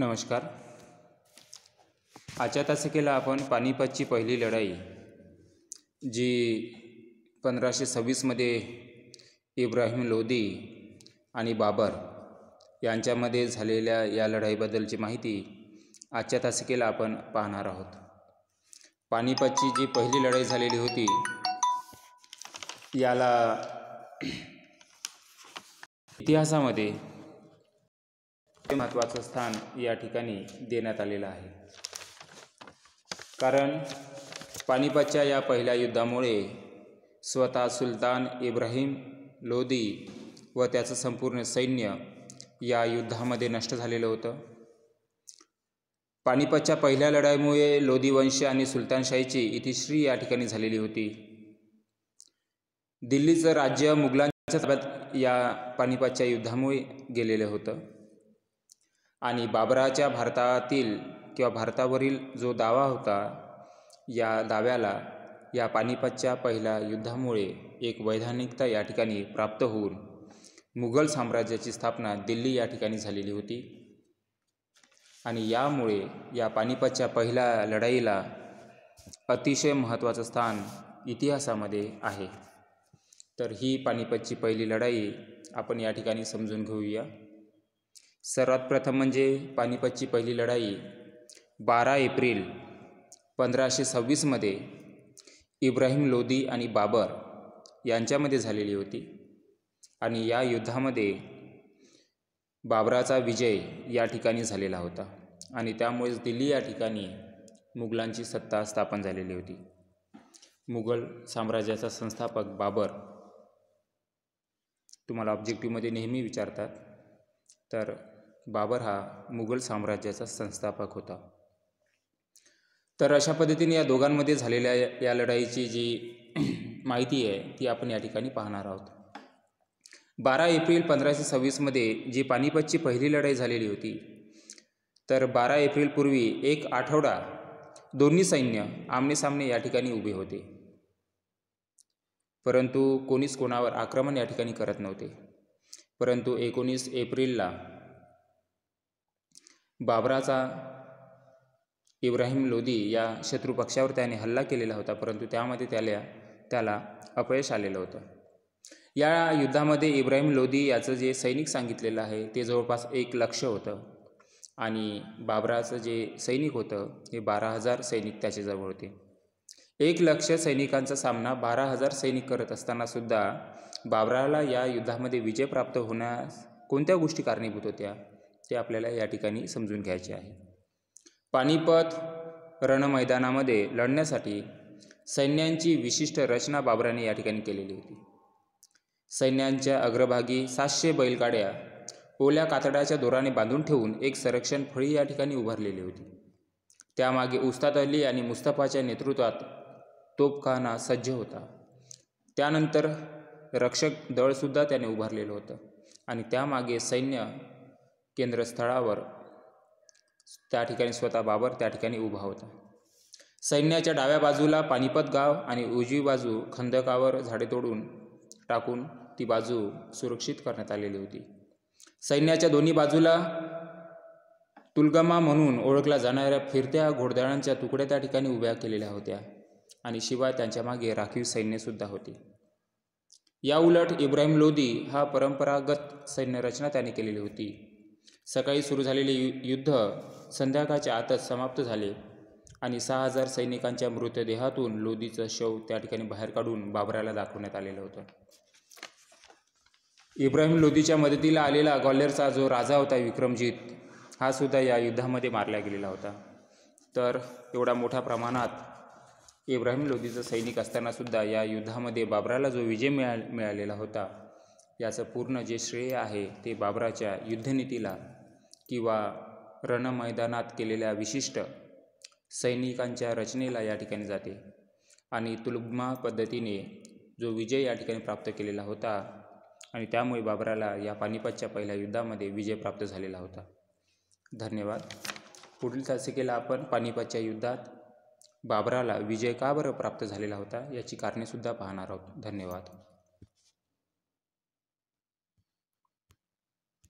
नमस्कार आजच्या तासिकेला आपण पानिपतची पहिली लढाई जी पंधराशे सव्वीसमध्ये इब्राहिम लोदी आणि बाबर यांच्यामध्ये झालेल्या या लढाईबद्दलची माहिती आजच्या तासिकेला आपण पाहणार आहोत पानिपतची जी पहिली लढाई झालेली होती याला इतिहासामध्ये महत्त्वाचं स्थान या ठिकाणी देण्यात आलेलं आहे कारण पानिपतच्या या पहिल्या युद्धामुळे स्वतः सुलतान इब्राहिम लोदी व त्याचं संपूर्ण सैन्य या युद्धामध्ये नष्ट झालेलं होतं पानिपतच्या पहिल्या लढाईमुळे लोदी वंश आणि सुलतानशाहीची इतिश्री या ठिकाणी झालेली होती दिल्लीचं राज्य मुघलांच्या ताब्यात या पानिपतच्या युद्धामुळे गेलेलं होतं आणि बाबराच्या भारतातील किंवा भारतावरील जो दावा होता या दाव्याला या पानिपतच्या पहिल्या युद्धामुळे एक वैधानिकता या ठिकाणी प्राप्त होऊन मुघल साम्राज्याची स्थापना दिल्ली या ठिकाणी झालेली होती आणि यामुळे या पानिपतच्या पहिल्या लढाईला अतिशय महत्त्वाचं स्थान इतिहासामध्ये आहे तर ही पानिपतची पहिली लढाई आपण या ठिकाणी समजून घेऊया सर्वात प्रथम म्हणजे पानिपतची पहिली लढाई बारा एप्रिल पंधराशे सव्वीसमध्ये इब्राहिम लोदी आणि बाबर यांच्यामध्ये झालेली होती आणि या युद्धामध्ये बाबराचा विजय या ठिकाणी झालेला होता आणि त्यामुळेच दिल्ली या ठिकाणी मुघलांची सत्ता स्थापन झालेली होती मुघल साम्राज्याचा संस्थापक बाबर तुम्हाला ऑब्जेक्टिव्हमध्ये नेहमी विचारतात तर बाबर हा मुघल साम्राज्याचा संस्थापक होता तर अशा पद्धतीने या दोघांमध्ये झालेल्या या लढाईची जी माहिती आहे ती आपण या ठिकाणी पाहणार आहोत बारा एप्रिल पंधराशे सव्वीसमध्ये जी पानिपतची पहिली लढाई झालेली होती तर बारा एप्रिलपूर्वी एक आठवडा दोन्ही सैन्य आमनेसामने या ठिकाणी उभे होते परंतु कोणीच कोणावर आक्रमण या ठिकाणी करत नव्हते परंतु एकोणीस एप्रिलला बाबराचा इब्राहिम लोदी या शत्रुपक्षावर त्याने हल्ला केलेला होता परंतु त्यामध्ये त्याला त्याला अपयश आलेलं होतं या युद्धामध्ये इब्राहिम लोदी याचं जे सैनिक सांगितलेलं आहे ते जवळपास एक लक्ष होतं आणि बाबराचं जे सैनिक होतं हे बारा हजार सैनिक त्याच्याजवळ होते एक लक्ष सैनिकांचा सामना बारा हजार सैनिक करत असतानासुद्धा बाबराला या युद्धामध्ये विजय प्राप्त होण्यास कोणत्या गोष्टी कारणीभूत होत्या ते आपल्याला या ठिकाणी समजून घ्यायचे आहे पानिपत रणमैदानामध्ये लढण्यासाठी सैन्यांची विशिष्ट रचना बाबराने या ठिकाणी केलेली होती सैन्यांच्या अग्रभागी सातशे बैलगाड्या ओल्या कातडाच्या दोराने बांधून ठेवून एक संरक्षण फळी या ठिकाणी उभारलेली होती त्यामागे उस्ताद अली आणि मुस्तफाच्या नेतृत्वात तोपखाना सज्ज होता त्यानंतर रक्षक दळसुद्धा त्याने उभारलेलं होतं आणि त्यामागे सैन्य केंद्रस्थळावर त्या ठिकाणी स्वतः बाबर त्या ठिकाणी उभा होता सैन्याच्या डाव्या बाजूला पानिपत गाव आणि उजवी बाजू खंदकावर झाडे तोडून टाकून ती बाजू सुरक्षित करण्यात आलेली होती सैन्याच्या दोन्ही बाजूला तुलगमा म्हणून ओळखल्या जाणाऱ्या फिरत्या घोडदळांच्या तुकड्या त्या ठिकाणी उभ्या केलेल्या होत्या आणि शिवाय त्यांच्या मागे राखीव सैन्यसुद्धा होती या उलट इब्राहिम लोदी हा परंपरागत सैन्यरचना त्याने केलेली होती सकाळी सुरू झालेले युद्ध संध्याकाळच्या आतच समाप्त झाले आणि सहा हजार सैनिकांच्या मृतदेहातून लोधीचं शव त्या ठिकाणी बाहेर काढून बाबराला दाखवण्यात आलेलं होतं इब्राहिम लोधीच्या मदतीला आलेला ग्वाल्हेरचा जो राजा होता विक्रमजीत हा सुद्धा या युद्धामध्ये मारला गेलेला होता तर एवढा मोठ्या प्रमाणात इब्राहिम लोधीचं सैनिक असतानासुद्धा या युद्धामध्ये बाबराला जो विजय मिळा मिळालेला होता याचं पूर्ण जे श्रेय आहे ते बाबराच्या युद्धनीतीला किंवा रणमैदानात केलेल्या विशिष्ट सैनिकांच्या रचनेला या ठिकाणी जाते आणि तुलुग्मा पद्धतीने जो विजय या ठिकाणी प्राप्त केलेला होता आणि त्यामुळे बाबराला या पानिपतच्या पहिल्या युद्धामध्ये विजय प्राप्त झालेला होता धन्यवाद पुढील तासिकेला आपण पानिपतच्या युद्धात बाबराला विजय का बरं प्राप्त झालेला होता याची कारणेसुद्धा पाहणार आहोत धन्यवाद